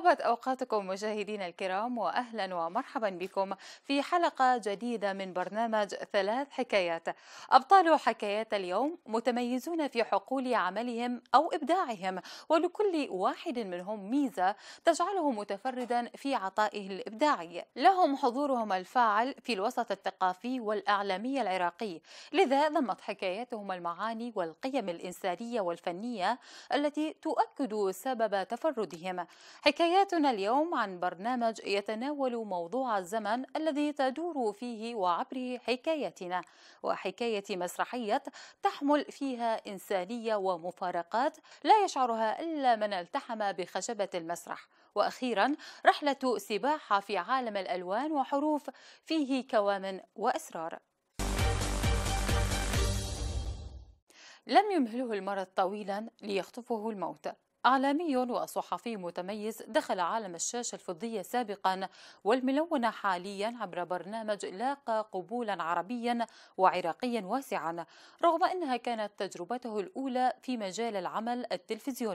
طابت أوقاتكم مشاهدينا الكرام وأهلا ومرحبا بكم في حلقة جديدة من برنامج ثلاث حكايات أبطال حكايات اليوم متميزون في حقول عملهم أو إبداعهم ولكل واحد منهم ميزة تجعله متفردا في عطائه الإبداعي لهم حضورهم الفاعل في الوسط الثقافي والإعلامي العراقي لذا ضمت حكاياتهم المعاني والقيم الإنسانية والفنية التي تؤكد سبب تفردهم حكاية حكاياتنا اليوم عن برنامج يتناول موضوع الزمن الذي تدور فيه وعبره حكايتنا وحكاية مسرحية تحمل فيها إنسانية ومفارقات لا يشعرها إلا من التحم بخشبة المسرح وأخيرا رحلة سباحة في عالم الألوان وحروف فيه كوامن وأسرار لم يمهله المرض طويلا ليخطفه الموت إعلامي وصحفي متميز دخل عالم الشاشة الفضية سابقا والملونة حاليا عبر برنامج لاقى قبولا عربيا وعراقيا واسعا رغم أنها كانت تجربته الأولى في مجال العمل التلفزيوني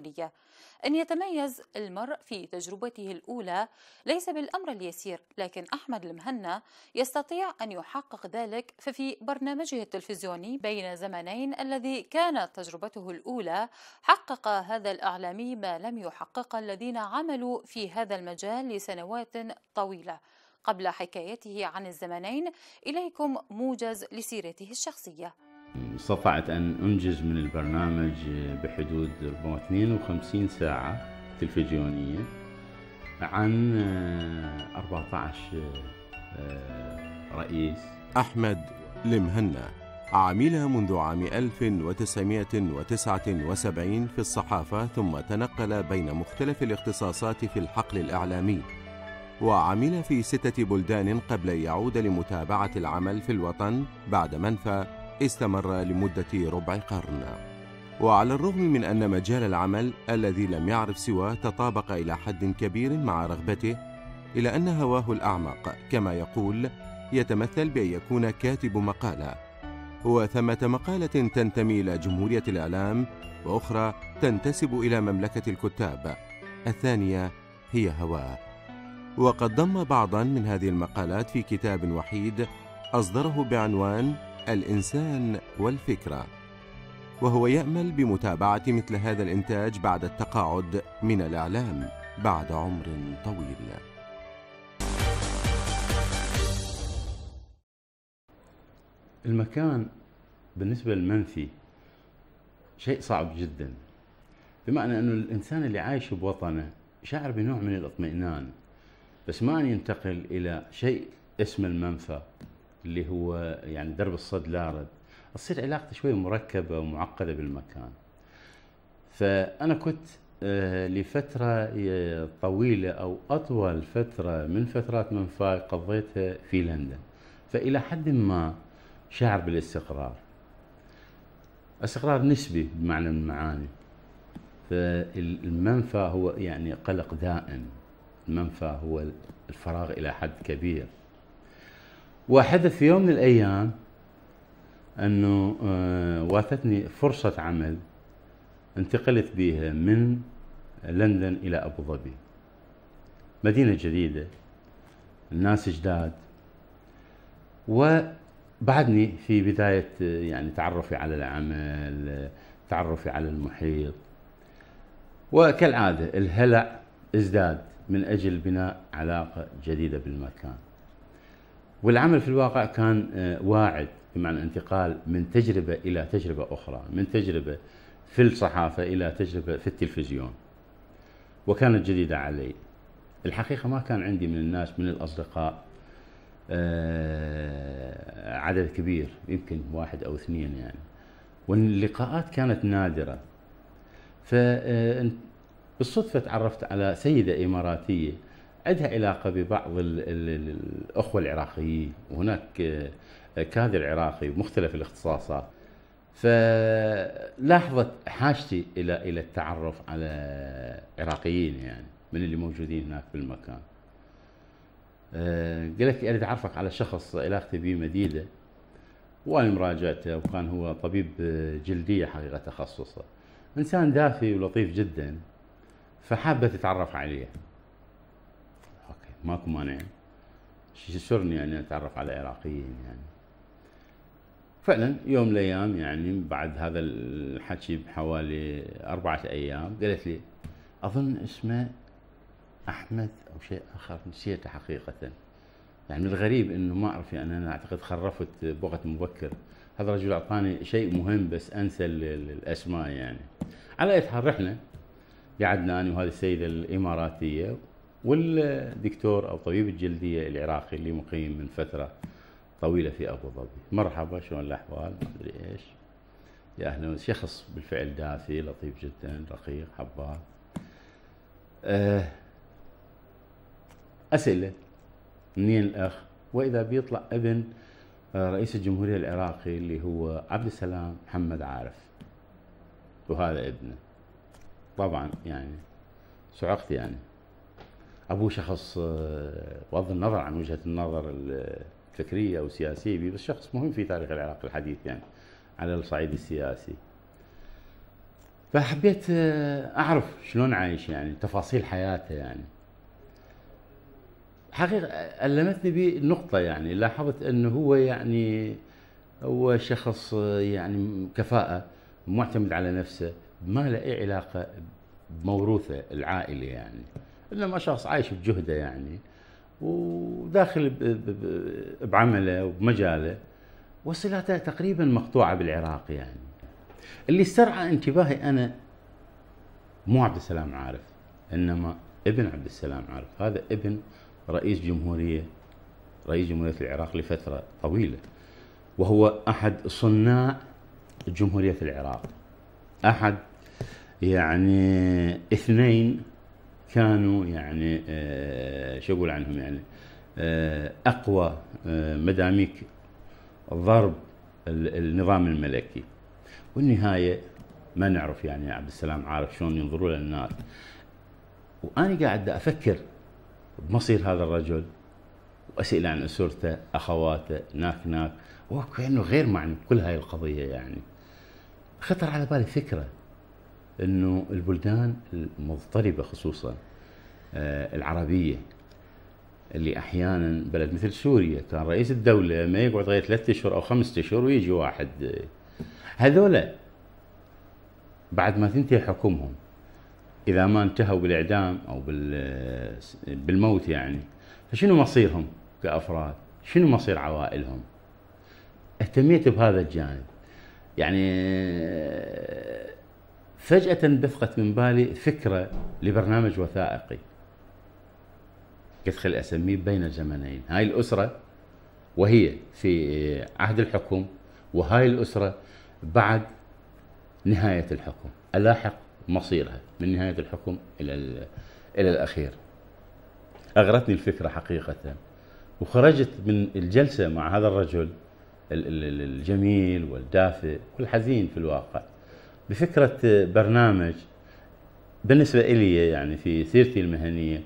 أن يتميز المرء في تجربته الأولى ليس بالأمر اليسير لكن أحمد المهنا يستطيع أن يحقق ذلك ففي برنامجه التلفزيوني بين زمنين الذي كانت تجربته الأولى حقق هذا الإعلامي العالمي ما لم يحقق الذين عملوا في هذا المجال لسنوات طويلة قبل حكايته عن الزمنين إليكم موجز لسيرته الشخصية استطعت أن أنجز من البرنامج بحدود 52 ساعة تلفزيونية عن 14 آه، رئيس أحمد لمهنا عمل منذ عام 1979 في الصحافة ثم تنقل بين مختلف الاختصاصات في الحقل الإعلامي وعمل في ستة بلدان قبل أن يعود لمتابعة العمل في الوطن بعد منفى استمر لمدة ربع قرن وعلى الرغم من أن مجال العمل الذي لم يعرف سواه تطابق إلى حد كبير مع رغبته إلا أن هواه الأعمق كما يقول يتمثل بأن يكون كاتب مقالة وثمة مقالة تنتمي إلى جمهورية الإعلام وأخرى تنتسب إلى مملكة الكتاب الثانية هي هواه وقد ضم بعضا من هذه المقالات في كتاب وحيد أصدره بعنوان الإنسان والفكرة وهو يأمل بمتابعة مثل هذا الإنتاج بعد التقاعد من الإعلام بعد عمر طويل المكان بالنسبه للمنفي شيء صعب جدا بمعنى انه الانسان اللي عايش بوطنه شعر بنوع من الاطمئنان بس ما ان ينتقل الى شيء اسم المنفى اللي هو يعني درب الصد لارد تصير علاقته شوي مركبه ومعقده بالمكان فانا كنت آه، لفترة طويلة أو أطول فترة من فترات منفاي قضيتها في لندن فإلى حد ما شعر بالاستقرار استقرار نسبي بمعنى من المعاني فالمنفى هو يعني قلق دائم المنفى هو الفراغ إلى حد كبير وحدث في يوم من الأيام أنه آه، واتتني فرصة عمل انتقلت بها من لندن إلى أبو ظبي مدينة جديدة الناس جداد بعدني في بداية يعني تعرفي على العمل تعرفي على المحيط وكالعادة الهلع ازداد من أجل بناء علاقة جديدة بالمكان والعمل في الواقع كان آه، واعد بمعنى انتقال من تجربة إلى تجربة أخرى من تجربة في الصحافة إلى تجربة في التلفزيون وكانت جديدة علي الحقيقة ما كان عندي من الناس من الأصدقاء آه، عدد كبير يمكن واحد أو اثنين يعني واللقاءات كانت نادرة ف آه، بالصدفة تعرفت على سيدة إماراتية عندها علاقة ببعض الـ الـ الأخوة العراقيين وهناك آه، كادر عراقي بمختلف الاختصاصات فلاحظت حاجتي إلى إلى التعرف على عراقيين يعني من اللي موجودين هناك في المكان آه، قال لك اريد اعرفك على شخص علاقتي به مديده وانا مراجعته وكان هو طبيب آه، جلديه حقيقه تخصصه انسان دافي ولطيف جدا فحابه تتعرف عليه اوكي ماكو مانع يسرني يعني اتعرف على عراقيين يعني فعلا يوم من الايام يعني بعد هذا الحكي بحوالي اربعه ايام قالت لي اظن اسمه احمد او شيء اخر نسيته حقيقه يعني الغريب انه ما اعرف يعني انا اعتقد خرفت بوقت مبكر هذا الرجل اعطاني شيء مهم بس انسى الاسماء يعني على اي حال رحنا قعدنا انا وهذه السيده الاماراتيه والدكتور او طبيب الجلديه العراقي اللي مقيم من فتره طويله في ابو ظبي مرحبا شلون الاحوال ما ادري ايش يا اهلا شخص بالفعل دافي لطيف جدا رقيق حباب أه أسئلة منين الأخ وإذا بيطلع ابن آه، رئيس الجمهورية العراقي اللي هو عبد السلام محمد عارف وهذا ابنه طبعا يعني صعقت يعني ابوه شخص آه، بغض النظر عن وجهه النظر آه، الفكريه او السياسيه بس شخص مهم في تاريخ العراق الحديث يعني على الصعيد السياسي فحبيت اعرف شلون عايش يعني تفاصيل حياته يعني حقيقة ألمتني بنقطة يعني لاحظت أنه هو يعني هو شخص يعني كفاءة معتمد على نفسه ما له أي علاقة بموروثه العائلي يعني إنما شخص عايش بجهده يعني وداخل بعمله وبمجاله وصلاته تقريبا مقطوعة بالعراق يعني اللي استرعى انتباهي أنا مو عبد السلام عارف إنما ابن عبد السلام عارف هذا ابن رئيس جمهورية رئيس جمهورية العراق لفترة طويلة وهو أحد صناع جمهورية العراق أحد يعني اثنين كانوا يعني آه، شو أقول عنهم يعني آه، أقوى آه، مداميك ضرب النظام الملكي والنهاية ما نعرف يعني عبد السلام عارف شلون ينظروا للناس وأنا قاعد أفكر بمصير هذا الرجل واسئله عن اسرته اخواته ناك ناك وكأنه غير معني بكل هاي القضيه يعني خطر على بالي فكره انه البلدان المضطربه خصوصا آه، العربيه اللي احيانا بلد مثل سوريا كان رئيس الدوله ما يقعد غير ثلاثة اشهر او خمسة اشهر ويجي واحد هذولا بعد ما تنتهي حكمهم اذا ما انتهوا بالاعدام او بالموت يعني فشنو مصيرهم كافراد؟ شنو مصير عوائلهم؟ اهتميت بهذا الجانب يعني فجأة بثقت من بالي فكرة لبرنامج وثائقي قلت خل أسميه بين الزمنين هاي الأسرة وهي في عهد الحكم وهاي الأسرة بعد نهاية الحكم ألاحق مصيرها من نهاية الحكم إلى إلى الأخير أغرتني الفكرة حقيقة وخرجت من الجلسة مع هذا الرجل الجميل والدافئ والحزين في الواقع بفكرة برنامج بالنسبة إلي يعني في سيرتي المهنية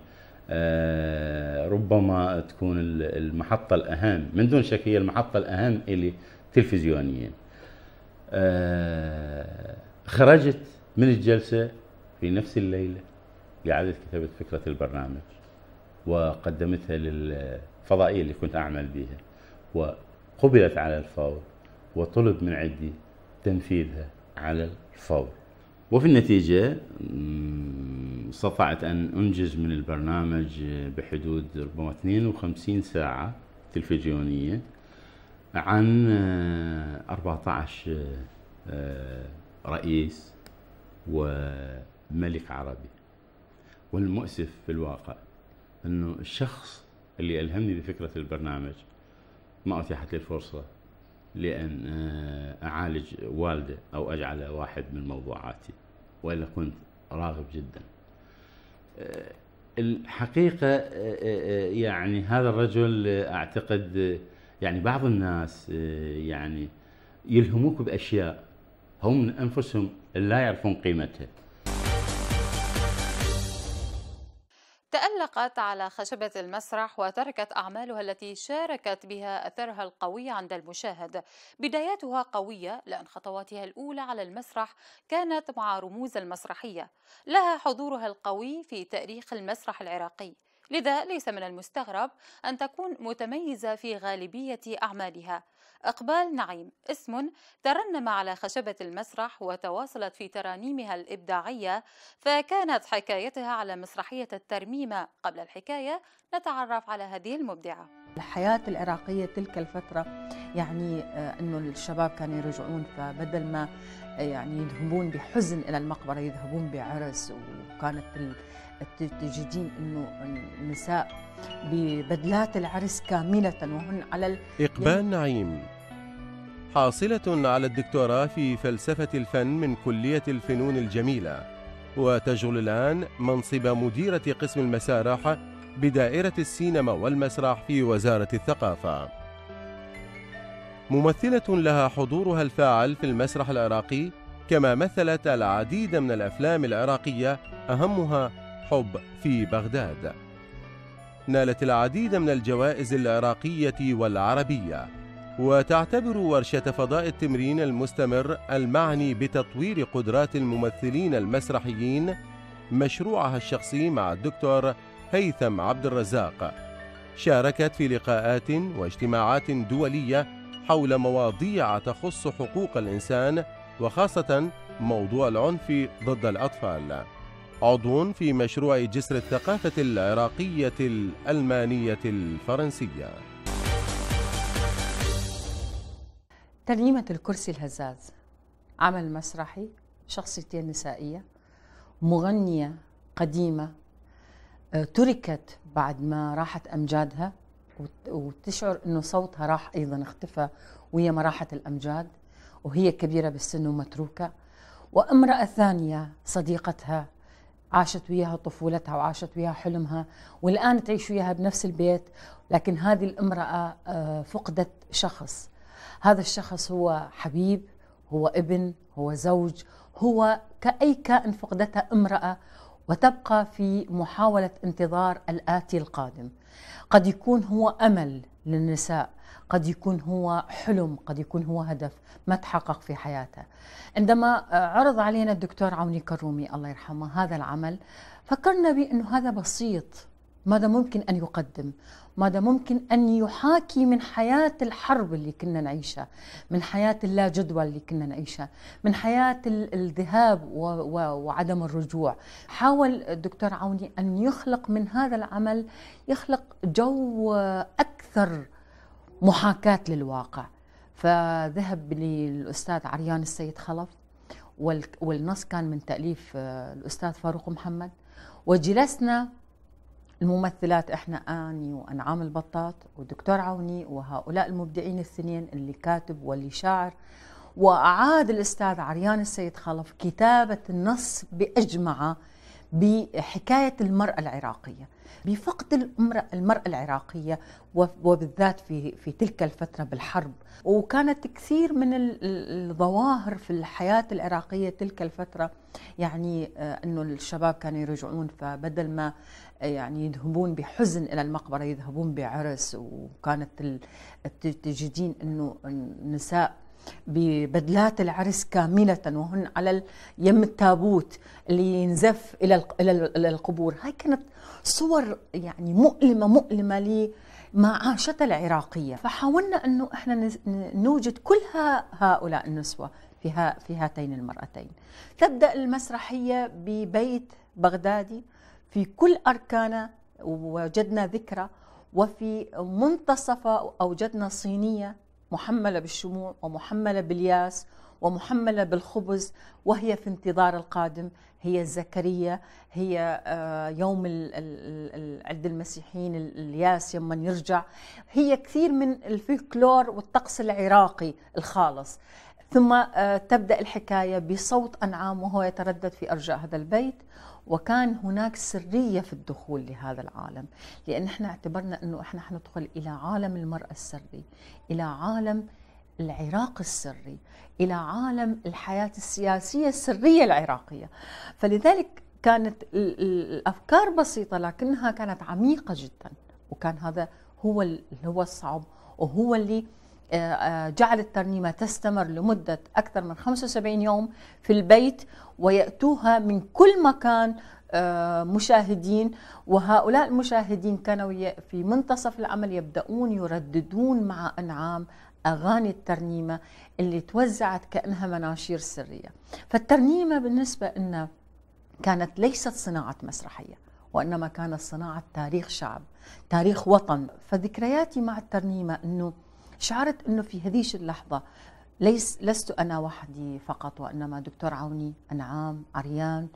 آه، ربما تكون المحطة الأهم من دون شك هي المحطة الأهم إلي تلفزيونيا آه، خرجت من الجلسة في نفس الليلة قعدت كتبت فكرة البرنامج وقدمتها للفضائية اللي كنت أعمل بها وقبلت على الفور وطلب من عندي تنفيذها على الفور وفي النتيجة استطعت أن أنجز من البرنامج بحدود ربما 52 ساعة تلفزيونية عن 14 آه، آه، رئيس وملك عربي والمؤسف في الواقع أنه الشخص اللي ألهمني بفكرة البرنامج ما أتيحت لي الفرصة لأن آه، أعالج والده أو أجعله واحد من موضوعاتي وإلا كنت راغب جدا آه، الحقيقة آه، يعني هذا الرجل أعتقد يعني بعض الناس يعني يلهموك بأشياء هم أنفسهم لا يعرفون قيمتها تألقت على خشبة المسرح وتركت أعمالها التي شاركت بها أثرها القوي عند المشاهد بدايتها قوية لأن خطواتها الأولى على المسرح كانت مع رموز المسرحية لها حضورها القوي في تاريخ المسرح العراقي لذا ليس من المستغرب أن تكون متميزة في غالبية أعمالها إقبال نعيم اسم ترنم على خشبة المسرح وتواصلت في ترانيمها الإبداعية فكانت حكايتها على مسرحية الترميمة قبل الحكاية نتعرف على هذه المبدعة الحياة العراقية تلك الفترة يعني آه، أنه الشباب كانوا يرجعون فبدل ما آه، يعني يذهبون بحزن إلى المقبرة يذهبون بعرس وكانت تجدين أنه النساء ببدلات العرس كاملة وهن على ال... إقبال نعيم حاصلة على الدكتوراه في فلسفة الفن من كلية الفنون الجميلة وتشغل الآن منصب مديرة قسم المسارح بدائرة السينما والمسرح في وزارة الثقافة ممثلة لها حضورها الفاعل في المسرح العراقي كما مثلت العديد من الأفلام العراقية أهمها حب في بغداد نالت العديد من الجوائز العراقية والعربية وتعتبر ورشة فضاء التمرين المستمر المعني بتطوير قدرات الممثلين المسرحيين مشروعها الشخصي مع الدكتور هيثم عبد الرزاق. شاركت في لقاءات واجتماعات دولية حول مواضيع تخص حقوق الإنسان وخاصة موضوع العنف ضد الأطفال. عضو في مشروع جسر الثقافة العراقية الألمانية الفرنسية. ترنيمة الكرسي الهزاز عمل مسرحي شخصيتين نسائية مغنية قديمة آه، تركت بعد ما راحت أمجادها وتشعر أنه صوتها راح أيضا اختفى وهي ما راحت الأمجاد وهي كبيرة بالسن ومتروكة وامرأة ثانية صديقتها عاشت وياها طفولتها وعاشت وياها حلمها والآن تعيش وياها بنفس البيت لكن هذه الامرأة آه، فقدت شخص هذا الشخص هو حبيب هو ابن هو زوج هو كأي كائن فقدتها امرأة وتبقى في محاولة انتظار الآتي القادم قد يكون هو أمل للنساء قد يكون هو حلم قد يكون هو هدف ما تحقق في حياته عندما عرض علينا الدكتور عوني كرومي الله يرحمه هذا العمل فكرنا بأنه هذا بسيط ماذا ممكن أن يقدم ماذا ممكن أن يحاكي من حياة الحرب اللي كنا نعيشها من حياة اللا جدوى اللي كنا نعيشها من حياة الذهاب وعدم الرجوع حاول الدكتور عوني أن يخلق من هذا العمل يخلق جو أكثر محاكاة للواقع فذهب للأستاذ عريان السيد خلف والنص كان من تأليف آه، الأستاذ فاروق محمد وجلسنا الممثلات احنا اني وانعام البطاط والدكتور عوني وهؤلاء المبدعين السنين اللي كاتب واللي شاعر واعاد الاستاذ عريان السيد خلف كتابه النص باجمعه بحكايه المراه العراقيه بفقد المراه العراقيه وبالذات في في تلك الفتره بالحرب وكانت كثير من الظواهر في الحياه العراقيه تلك الفتره يعني آه، انه الشباب كانوا يرجعون فبدل ما يعني يذهبون بحزن الى المقبره يذهبون بعرس وكانت تجدين انه النساء ببدلات العرس كاملة وهن على يم التابوت اللي ينزف إلى إلى القبور هاي كانت صور يعني مؤلمة مؤلمة ما عاشت العراقية فحاولنا أنه إحنا نوجد كل هؤلاء النسوة في, في هاتين المرأتين تبدأ المسرحية ببيت بغدادي في كل أركانه وجدنا ذكرى وفي منتصفة أوجدنا صينية محملة بالشموع ومحملة بالياس ومحملة بالخبز وهي في انتظار القادم هي زكريا هي آه، يوم عند المسيحيين الياس يما يرجع هي كثير من الفلكلور والطقس العراقي الخالص ثم آه، تبدا الحكايه بصوت انعام وهو يتردد في ارجاء هذا البيت وكان هناك سريه في الدخول لهذا العالم لان احنا اعتبرنا انه احنا حندخل الى عالم المراه السري الى عالم العراق السري الى عالم الحياه السياسيه السريه العراقيه فلذلك كانت الافكار بسيطه لكنها كانت عميقه جدا وكان هذا هو هو الصعب وهو اللي آه، آه، جعل الترنيمة تستمر لمدة أكثر من 75 يوم في البيت ويأتوها من كل مكان آه، مشاهدين وهؤلاء المشاهدين كانوا في منتصف العمل يبدأون يرددون مع أنعام أغاني الترنيمة اللي توزعت كأنها مناشير سرية فالترنيمة بالنسبة لنا كانت ليست صناعة مسرحية وإنما كانت صناعة تاريخ شعب تاريخ وطن فذكرياتي مع الترنيمة أنه شعرت أنه في هذه اللحظة ليس لست أنا وحدي فقط وإنما دكتور عوني أنعام عريان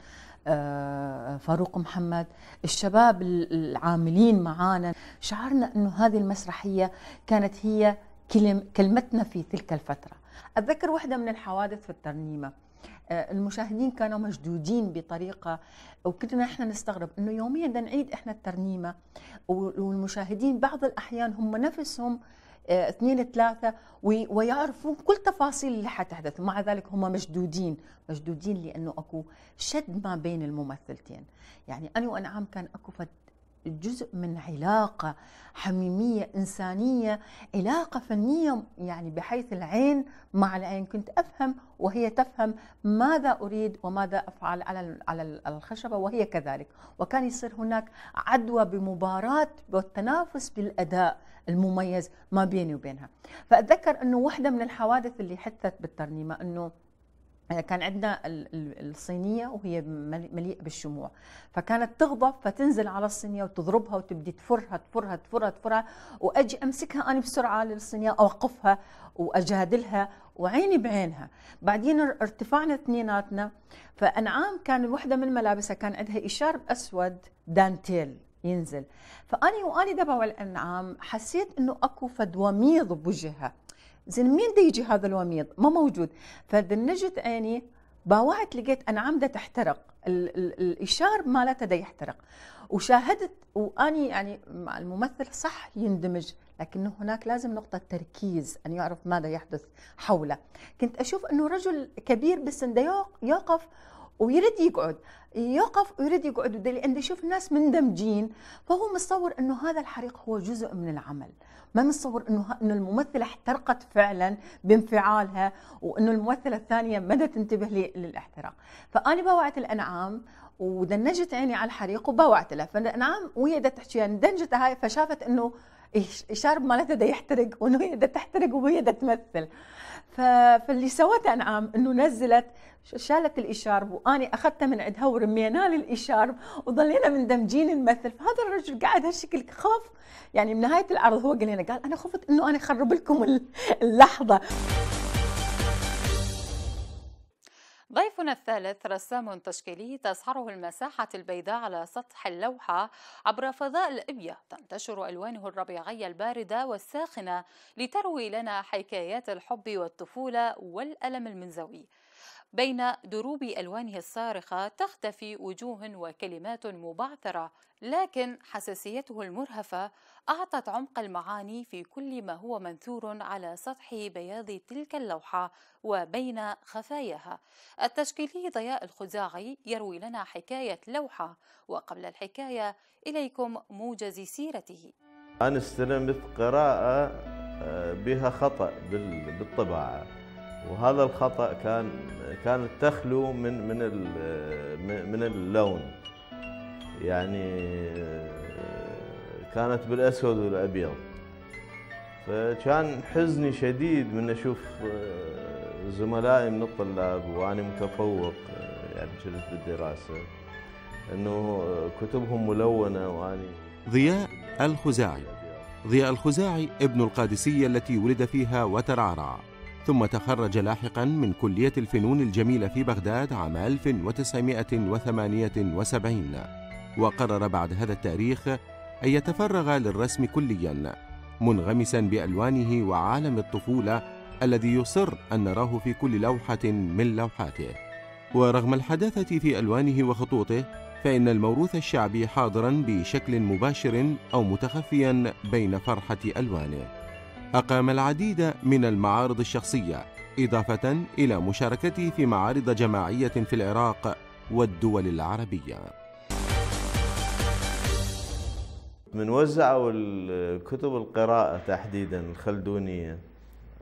آه، فاروق محمد الشباب العاملين معانا شعرنا أنه هذه المسرحية كانت هي كلمتنا في تلك الفترة أتذكر واحدة من الحوادث في الترنيمة آه، المشاهدين كانوا مشدودين بطريقة وكنا احنا نستغرب انه يوميا نعيد احنا الترنيمة والمشاهدين بعض الاحيان هم نفسهم اثنين ثلاثة ويعرفوا كل تفاصيل اللي حتحدث ومع ذلك هم مشدودين مشدودين لأنه أكو شد ما بين الممثلتين يعني أنا وأنا عام كان أكو فد جزء من علاقة حميمية إنسانية علاقة فنية يعني بحيث العين مع العين كنت أفهم وهي تفهم ماذا أريد وماذا أفعل على على الخشبة وهي كذلك وكان يصير هناك عدوى بمباراة والتنافس بالأداء المميز ما بيني وبينها فأتذكر أنه واحدة من الحوادث اللي حدثت بالترنيمة أنه آه، كان عندنا الصينيه وهي مليئه بالشموع فكانت تغضب فتنزل على الصينيه وتضربها وتبدي تفرها تفرها تفرها تفرها واجي امسكها انا بسرعه للصينيه اوقفها واجادلها وعيني بعينها بعدين ارتفعنا اثنيناتنا فانعام كان وحده من ملابسها كان عندها اشار اسود دانتيل ينزل فاني واني دبوا الانعام حسيت انه اكو فد وميض بوجهها زين منين دا يجي هذا الوميض ما موجود فدنجت عيني باوعت لقيت ان عمده تحترق ال ال الاشار مالتها دا يحترق وشاهدت واني يعني مع الممثل صح يندمج لكنه هناك لازم نقطة تركيز أن يعرف ماذا يحدث حوله كنت أشوف أنه رجل كبير بالسن يوقف ويرد يقعد يقف ويريد يقعد لأن يشوف الناس مندمجين فهو متصور انه هذا الحريق هو جزء من العمل ما متصور انه انه الممثله احترقت فعلا بانفعالها وانه الممثله الثانيه مدى تنتبه للاحتراق فانا باوعت الانعام ودنجت عيني على الحريق وباوعت لها فالانعام وهي تحكي يعني دنجت هاي فشافت انه الشارب مالتها ده يحترق وانه ده تحترق وهي ده تمثل فاللي سوته انعام انه نزلت شالت الاشارب واني اخذتها من عندها لي للاشارب وظلينا مندمجين نمثل فهذا الرجل قاعد هالشكل خاف يعني من نهايه العرض هو قال لنا قال انا خفت انه انا اخرب لكم اللحظه ضيفنا الثالث رسام تشكيلي تسعره المساحة البيضاء على سطح اللوحة عبر فضاء الإبية تنتشر ألوانه الربيعية الباردة والساخنة لتروي لنا حكايات الحب والطفولة والألم المنزوي بين دروب ألوانه الصارخة تختفي وجوه وكلمات مبعثرة لكن حساسيته المرهفة أعطت عمق المعاني في كل ما هو منثور على سطح بياض تلك اللوحة وبين خفاياها التشكيلي ضياء الخزاعي يروي لنا حكاية لوحة وقبل الحكاية إليكم موجز سيرته أنا استلمت قراءة آه، بها خطأ بالطباعة وهذا الخطا كان كانت تخلو من من من اللون يعني كانت بالاسود والابيض فكان حزني شديد من اشوف زملائي من الطلاب وانا متفوق يعني كنت بالدراسه انه كتبهم ملونه واني ضياء الخزاعي ضياء الخزاعي ابن القادسيه التي ولد فيها وترعرع ثم تخرج لاحقا من كلية الفنون الجميلة في بغداد عام 1978 وقرر بعد هذا التاريخ أن يتفرغ للرسم كليا منغمسا بألوانه وعالم الطفولة الذي يصر أن نراه في كل لوحة من لوحاته ورغم الحداثة في ألوانه وخطوطه فإن الموروث الشعبي حاضرا بشكل مباشر أو متخفيا بين فرحة ألوانه أقام العديد من المعارض الشخصية إضافة إلى مشاركته في معارض جماعية في العراق والدول العربية من وزعوا الكتب القراءة تحديدا الخلدونية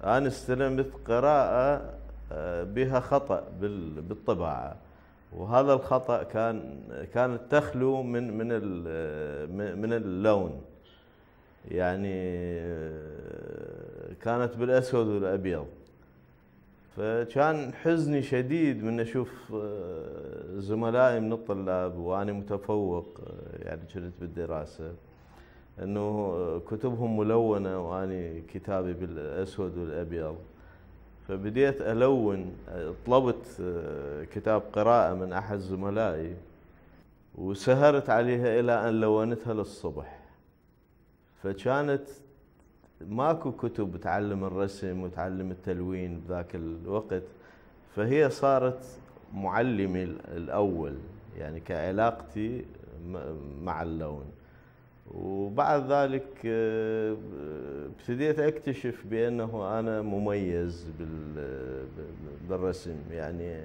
أنا استلمت قراءة آه، بها خطأ بالطباعة وهذا الخطأ كان كانت تخلو من من آه، من اللون يعني آه، كانت بالاسود والابيض فكان حزني شديد من اشوف آه، زملائي من الطلاب وانا متفوق آه، يعني كنت بالدراسه انه كتبهم ملونه واني كتابي بالاسود والابيض فبديت الون طلبت كتاب قراءه من احد زملائي وسهرت عليها الى ان لونتها للصبح فكانت ماكو كتب تعلم الرسم وتعلم التلوين بذاك الوقت فهي صارت معلمي الأول يعني كعلاقتي مع اللون وبعد ذلك آه، آه، ابتديت اكتشف بانه انا مميز آه، بالرسم يعني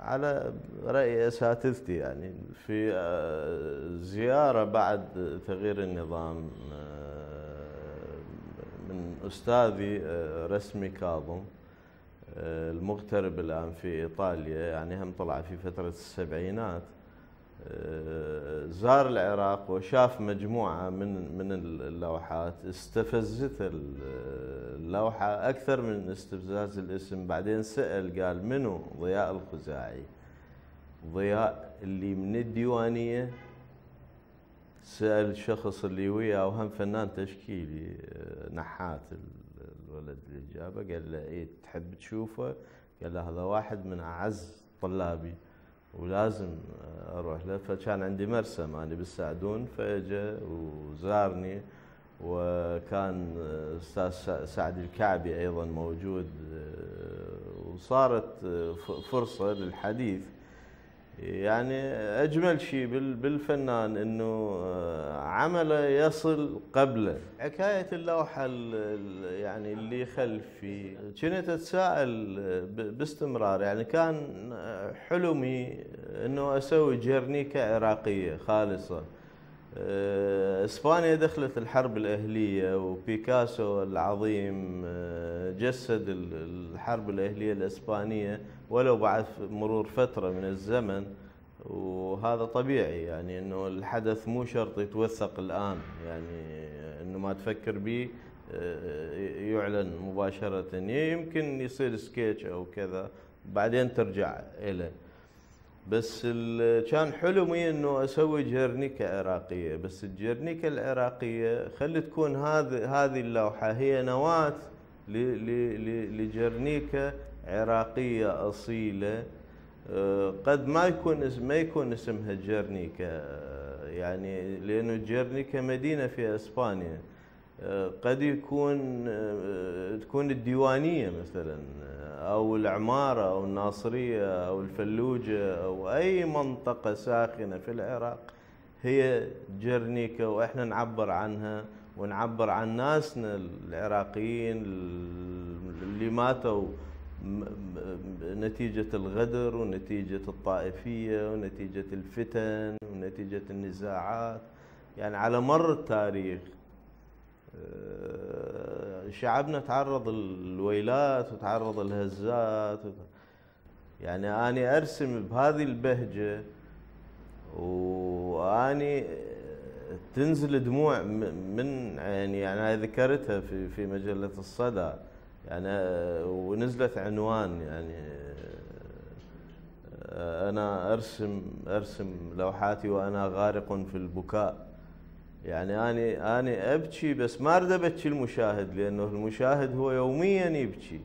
على راي اساتذتي يعني في زياره بعد تغيير النظام من استاذي رسمي كاظم المغترب الان في ايطاليا يعني هم طلع في فتره السبعينات آه، زار العراق وشاف مجموعة من من اللوحات استفزته اللوحة أكثر من استفزاز الاسم بعدين سأل قال منو ضياء الخزاعي ضياء اللي من الديوانية سأل شخص اللي وياه وهم فنان تشكيلي آه، نحات الولد اللي جابه قال له ايه تحب تشوفه قال له هذا واحد من أعز طلابي ولازم آه، اروح له فكان عندي مرسم انا بالسعدون فاجا وزارني وكان آه، استاذ سعد الكعبي ايضا موجود آه، وصارت فرصه للحديث يعني اجمل شيء بالفنان انه آه، عمله يصل قبله حكايه اللوحه يعني اللي خلفي كنت اتساءل آه، باستمرار يعني كان آه، حلمي انه اسوي جيرنيكا عراقيه خالصه آه، اسبانيا دخلت الحرب الاهليه وبيكاسو العظيم آه، جسد الحرب الاهليه الاسبانيه ولو بعد مرور فتره من الزمن وهذا طبيعي يعني انه الحدث مو شرط يتوثق الان يعني انه ما تفكر به آه، يعلن مباشره يمكن يصير سكيتش او كذا بعدين ترجع اليه بس كان حلمي انه اسوي جرنيكا عراقيه بس الجرنيكا العراقيه خلي تكون هذه هذه اللوحه هي نواه لجرنيكا عراقيه اصيله آه، قد ما يكون اسم ما يكون اسمها جرنيكا آه، يعني لانه جرنيكا مدينه في اسبانيا آه، قد يكون تكون الديوانيه مثلا او العماره او الناصريه او الفلوجه او اي منطقه ساخنه في العراق هي جرنيكا واحنا نعبر عنها ونعبر عن ناسنا العراقيين اللي ماتوا نتيجة الغدر ونتيجة الطائفية ونتيجة الفتن ونتيجة النزاعات يعني على مر التاريخ آه، شعبنا تعرض الويلات وتعرض الهزات يعني أنا أرسم بهذه البهجة وأني تنزل دموع من عيني يعني ذكرتها في في مجلة الصدى يعني آه، ونزلت عنوان يعني آه، أنا أرسم أرسم لوحاتي وأنا غارق في البكاء يعني أنا أنا أبكي بس ما أريد أبكي المشاهد لأنه المشاهد هو يوميا يبكي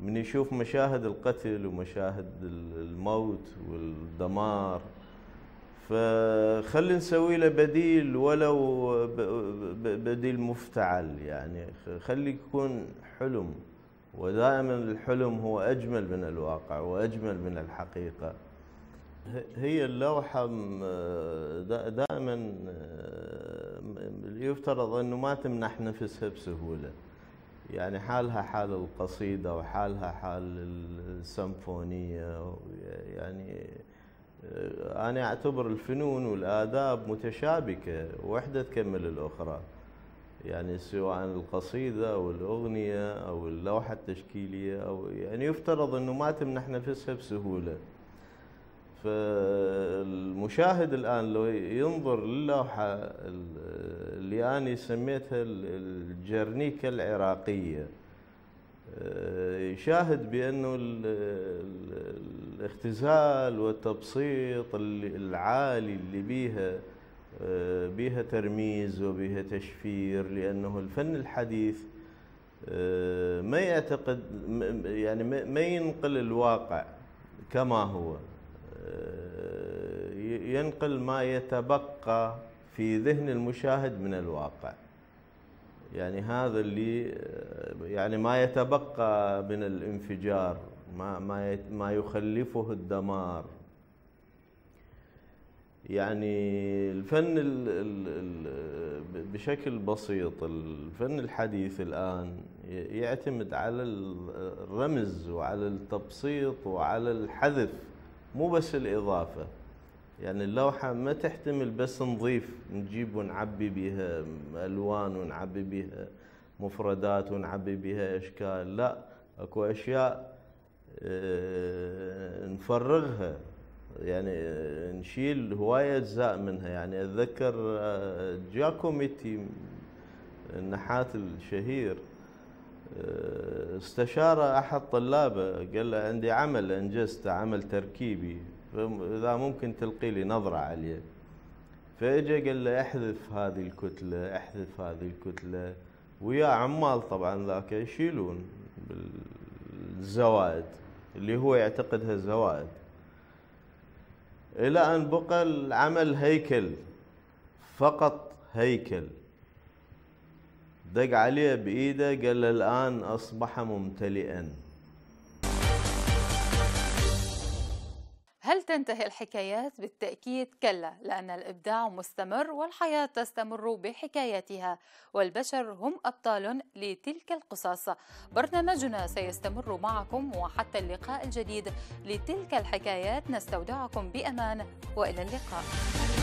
من يشوف مشاهد القتل ومشاهد الموت والدمار فخلي نسوي له بديل ولو بديل مفتعل يعني خلي يكون حلم ودائما الحلم هو أجمل من الواقع وأجمل من الحقيقة هي اللوحة دائما آه، يفترض أنه ما تمنح نفسها بسهولة يعني حالها حال القصيدة وحالها حال السمفونية يعني آه، أنا أعتبر الفنون والآداب متشابكة وحدة تكمل الأخرى يعني سواء القصيدة أو الأغنية أو اللوحة التشكيلية أو يعني يفترض أنه ما تمنح نفسها بسهولة فالمشاهد الان لو ينظر للوحه اللي انا سميتها الجرنيكه العراقيه آه، يشاهد بانه الاختزال والتبسيط العالي اللي بيها آه، بيها ترميز وبيها تشفير لانه الفن الحديث آه، ما يعتقد يعني ما ينقل الواقع كما هو آه، ينقل ما يتبقى في ذهن المشاهد من الواقع يعني هذا اللي آه، يعني ما يتبقى من الانفجار ما ما ما يخلفه الدمار يعني الفن الـ الـ بشكل بسيط الفن الحديث الان يعتمد على الرمز وعلى التبسيط وعلى الحذف مو بس الإضافة يعني اللوحة ما تحتمل بس نضيف نجيب ونعبي بها ألوان ونعبي بها مفردات ونعبي بها أشكال لا أكو أشياء آه، نفرغها يعني آه، نشيل هواية أجزاء منها يعني أتذكر آه، جاكوميتي النحات الشهير آه، استشار احد طلابه قال له عندي عمل انجزته عمل تركيبي فاذا ممكن تلقي لي نظره عليه فاجا قال له احذف هذه الكتله احذف هذه الكتله ويا عمال طبعا ذاك يشيلون بالزوائد اللي هو يعتقدها الزوائد الى ان بقى العمل هيكل فقط هيكل دق عليه بإيده قال الآن أصبح ممتلئا هل تنتهي الحكايات؟ بالتأكيد كلا لأن الإبداع مستمر والحياة تستمر بحكاياتها والبشر هم أبطال لتلك القصص برنامجنا سيستمر معكم وحتى اللقاء الجديد لتلك الحكايات نستودعكم بأمان وإلى اللقاء